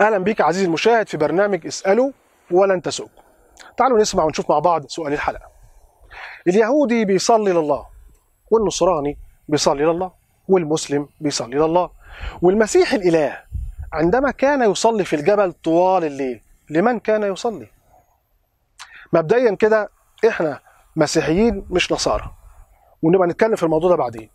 اهلا بيك عزيزي المشاهد في برنامج اساله ولن تسؤك تعالوا نسمع ونشوف مع بعض سؤال الحلقه اليهودي بيصلي لله والنصراني بيصلي لله والمسلم بيصلي لله والمسيح الاله عندما كان يصلي في الجبل طوال الليل لمن كان يصلي مبدئيا كده احنا مسيحيين مش نصارى ونبقى نتكلم في الموضوع ده بعدين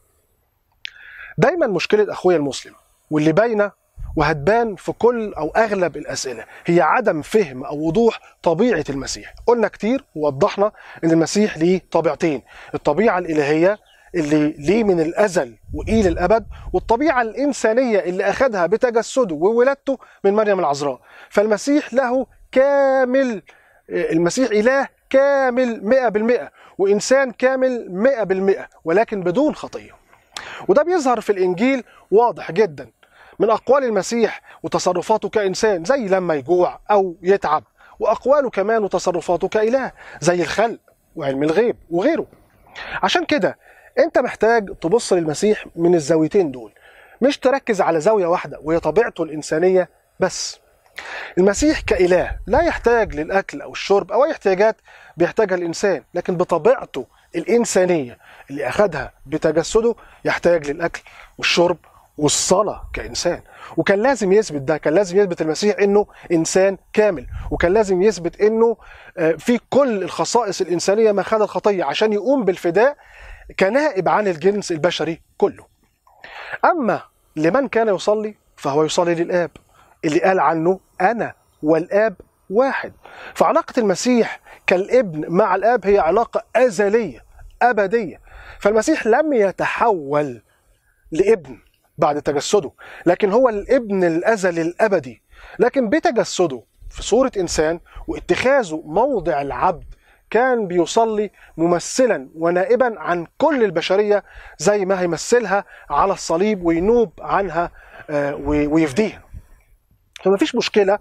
دايما مشكله اخويا المسلم واللي باينه وهتبان في كل او اغلب الاسئله هي عدم فهم او وضوح طبيعه المسيح قلنا كتير ووضحنا ان المسيح ليه طبيعتين الطبيعه الالهيه اللي ليه من الازل والى الابد والطبيعه الانسانيه اللي اخذها بتجسده وولادته من مريم العذراء فالمسيح له كامل المسيح اله كامل 100% وانسان كامل 100% ولكن بدون خطيه وده بيظهر في الانجيل واضح جدا من أقوال المسيح وتصرفاته كإنسان زي لما يجوع أو يتعب وأقواله كمان وتصرفاته كإله زي الخلق وعلم الغيب وغيره عشان كده أنت محتاج تبص للمسيح من الزاويتين دول مش تركز على زاوية واحدة وهي طبيعته الإنسانية بس المسيح كإله لا يحتاج للأكل أو الشرب أو أي احتياجات بيحتاجها الإنسان لكن بطبيعته الإنسانية اللي أخدها بتجسده يحتاج للأكل والشرب والصلاة كإنسان وكان لازم يثبت ده كان لازم يثبت المسيح إنه إنسان كامل وكان لازم يثبت إنه آه، في كل الخصائص الإنسانية ما خد الخطية عشان يقوم بالفداء كنائب عن الجنس البشري كله أما لمن كان يصلي فهو يصلي للآب اللي قال عنه أنا والآب واحد فعلاقة المسيح كالابن مع الآب هي علاقة أزلية أبدية فالمسيح لم يتحول لابن بعد تجسده لكن هو الابن الأزلي الأبدي لكن بتجسده في صورة إنسان واتخاذه موضع العبد كان بيصلي ممثلا ونائبا عن كل البشرية زي ما هيمثلها على الصليب وينوب عنها آه، ويفديها فما فيش مشكلة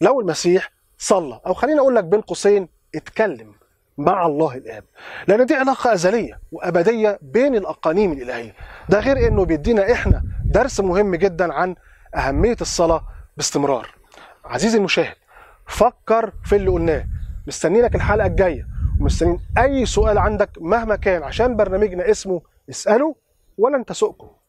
لو المسيح صلى أو خلينا أقول لك بين قوسين اتكلم مع الله الآب لأن دي علاقة أزلية وأبدية بين الأقانيم الإلهية ده غير أنه بيدينا إحنا درس مهم جدا عن أهمية الصلاة باستمرار عزيزي المشاهد فكر في اللي قلناه مستنينك الحلقة الجاية ومستنين أي سؤال عندك مهما كان عشان برنامجنا اسمه اسأله ولن تسؤكم